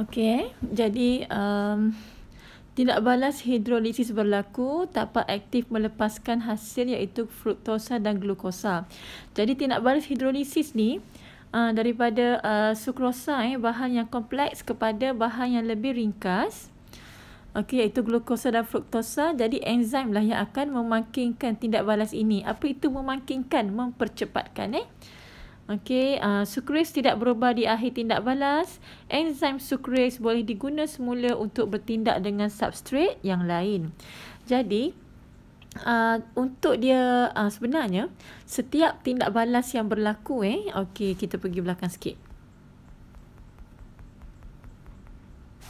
Okey, jadi um, tindak balas hidrolisis berlaku tapak aktif melepaskan hasil iaitu fruktosa dan glukosa. Jadi tidak balas hidrolisis ni uh, daripada uh, sukrosa eh, bahan yang kompleks kepada bahan yang lebih ringkas. Okey, iaitu glukosa dan fruktosa. Jadi enzim lah yang akan memangkinkan tindak balas ini. Apa itu memangkinkan? Mempercepatkan eh. Okey, uh, sukrase tidak berubah di akhir tindak balas. Enzim sukrase boleh diguna semula untuk bertindak dengan substrate yang lain. Jadi, uh, untuk dia uh, sebenarnya, setiap tindak balas yang berlaku, eh, okey, kita pergi belakang sikit.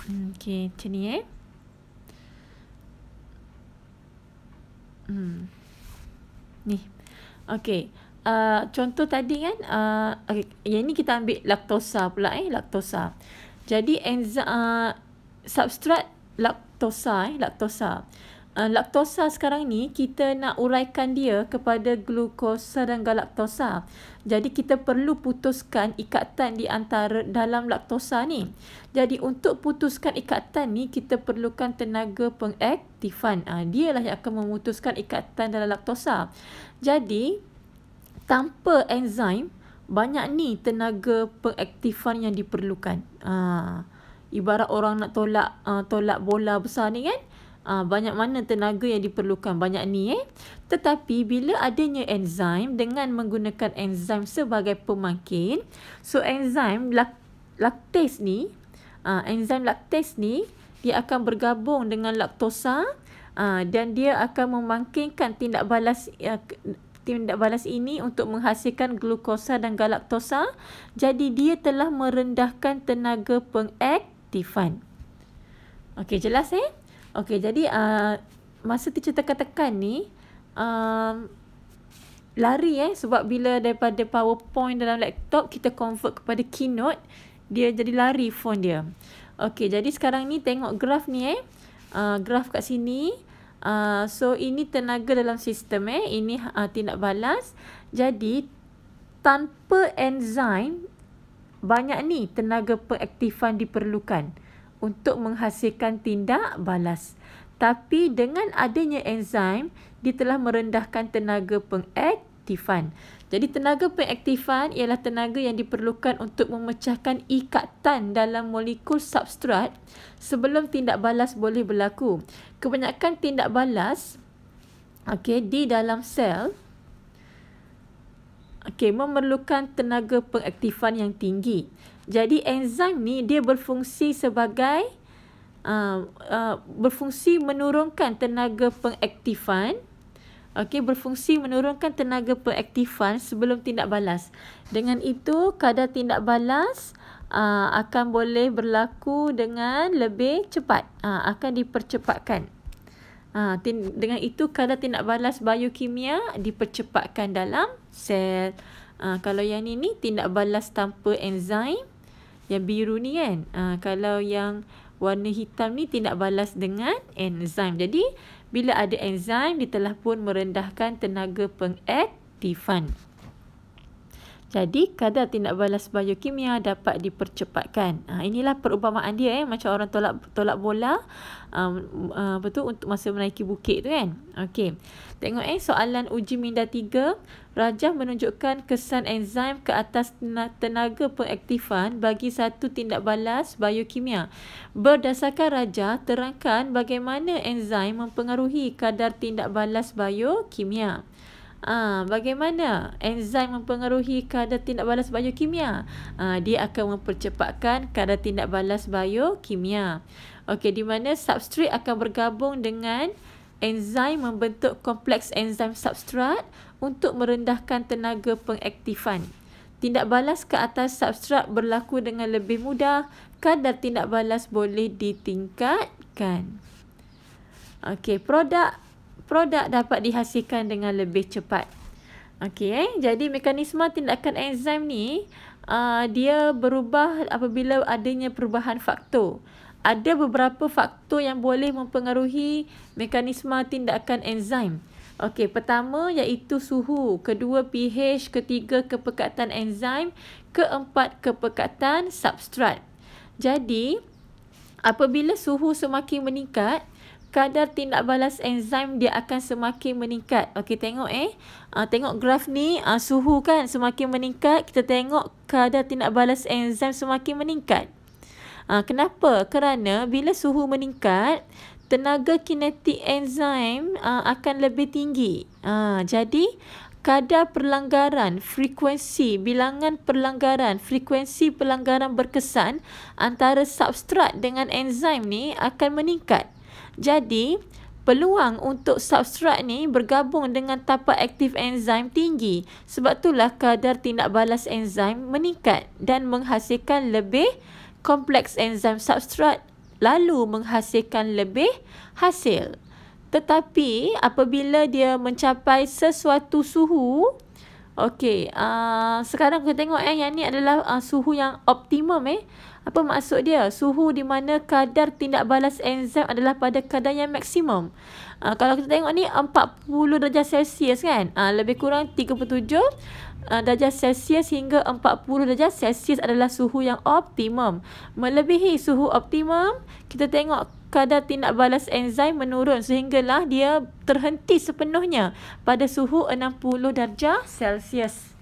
Hmm, okey, macam ni eh. Hmm. Ni. Okey. Uh, contoh tadi kan uh, okay, yang ni kita ambil laktosa pula eh laktosa. Jadi enza uh, substrat laktosa eh laktosa. Uh, laktosa sekarang ni kita nak uraikan dia kepada glukosa dan galaktosa. Jadi kita perlu putuskan ikatan di antara dalam laktosa ni. Jadi untuk putuskan ikatan ni kita perlukan tenaga pengaktifan. Ah dialah yang akan memutuskan ikatan dalam laktosa. Jadi tanpa enzim banyak ni tenaga pengaktifan yang diperlukan ha, ibarat orang nak tolak uh, tolak bola besar ni kan ha, banyak mana tenaga yang diperlukan banyak ni eh tetapi bila adanya enzim dengan menggunakan enzim sebagai pemangkin so enzim lak- laktase ni ha, enzim laktase ni dia akan bergabung dengan laktosa Uh, dan dia akan memangkinkan tindak balas uh, tindak balas ini untuk menghasilkan glukosa dan galaktosa. Jadi dia telah merendahkan tenaga pengaktifan. Okey, jelas eh? Okey, jadi uh, masa teacher tekan-tekan ni, um, lari eh sebab bila daripada powerpoint dalam laptop kita convert kepada keynote dia jadi lari phone dia. Okey jadi sekarang ni tengok graf ni eh. Uh, graf kat sini Ah, so ini tenaga dalam sistem eh ini uh, tindak balas jadi tanpa enzim banyak ni tenaga peraktifan diperlukan untuk menghasilkan tindak balas tapi dengan adanya enzim dia telah merendahkan tenaga pengaktifan jadi tenaga pengaktifan ialah tenaga yang diperlukan untuk memecahkan ikatan dalam molekul substrat sebelum tindak balas boleh berlaku. Kebanyakan tindak balas okey di dalam sel okey memerlukan tenaga pengaktifan yang tinggi. Jadi enzim ni dia berfungsi sebagai uh, uh, berfungsi menurunkan tenaga pengaktifan Okey berfungsi menurunkan tenaga peraktifan sebelum tindak balas. Dengan itu kadar tindak balas aa, ah, akan boleh berlaku dengan lebih cepat. Aa, ah, akan dipercepatkan. Ha, dengan itu kadar tindak balas biokimia dipercepatkan dalam sel. Ha, kalau yang ini tindak balas tanpa enzim. Yang biru ni kan. Ha, kalau yang warna hitam ni tindak balas dengan enzim. Jadi bila ada enzim dia telah pun merendahkan tenaga pengaktifan jadi kadar tindak balas biokimia dapat dipercepatkan. Ha, inilah perubahan dia eh macam orang tolak tolak bola um, uh, betul untuk masa menaiki bukit tu kan. Okey. Tengok eh soalan uji minda 3, rajah menunjukkan kesan enzim ke atas tenaga pengaktifan bagi satu tindak balas biokimia. Berdasarkan rajah terangkan bagaimana enzim mempengaruhi kadar tindak balas biokimia. Aa, ah, bagaimana enzim mempengaruhi kadar tindak balas biokimia? Aa, ah, dia akan mempercepatkan kadar tindak balas biokimia. Okey, di mana substrat akan bergabung dengan enzim membentuk kompleks enzim substrat untuk merendahkan tenaga pengaktifan. Tindak balas ke atas substrat berlaku dengan lebih mudah. Kadar tindak balas boleh ditingkatkan. Okey, produk produk dapat dihasilkan dengan lebih cepat. Okey, eh? jadi mekanisme tindakan enzim ni uh, dia berubah apabila adanya perubahan faktor. Ada beberapa faktor yang boleh mempengaruhi mekanisme tindakan enzim. Okey, pertama iaitu suhu, kedua pH, ketiga kepekatan enzim, keempat kepekatan substrat. Jadi, apabila suhu semakin meningkat, kadar tindak balas enzim dia akan semakin meningkat. Okey tengok eh. Uh, tengok graf ni uh, suhu kan semakin meningkat. Kita tengok kadar tindak balas enzim semakin meningkat. Uh, kenapa? Kerana bila suhu meningkat tenaga kinetik enzim uh, akan lebih tinggi. Uh, jadi kadar perlanggaran frekuensi bilangan perlanggaran frekuensi perlanggaran berkesan antara substrat dengan enzim ni akan meningkat. Jadi, peluang untuk substrat ni bergabung dengan tapak aktif enzim tinggi. Sebab itulah kadar tindak balas enzim meningkat dan menghasilkan lebih kompleks enzim substrat lalu menghasilkan lebih hasil. Tetapi apabila dia mencapai sesuatu suhu, Okey, uh, sekarang kita tengok eh yang ni adalah uh, suhu yang optimum eh. Apa maksud dia? Suhu di mana kadar tindak balas enzim adalah pada kadar yang maksimum. Uh, kalau kita tengok ni 40 darjah Celsius kan? Uh, lebih kurang 37 uh, darjah Celsius hingga 40 darjah Celsius adalah suhu yang optimum. Melebihi suhu optimum, kita tengok kadar tindak balas enzim menurun sehinggalah dia terhenti sepenuhnya pada suhu 60 darjah Celsius.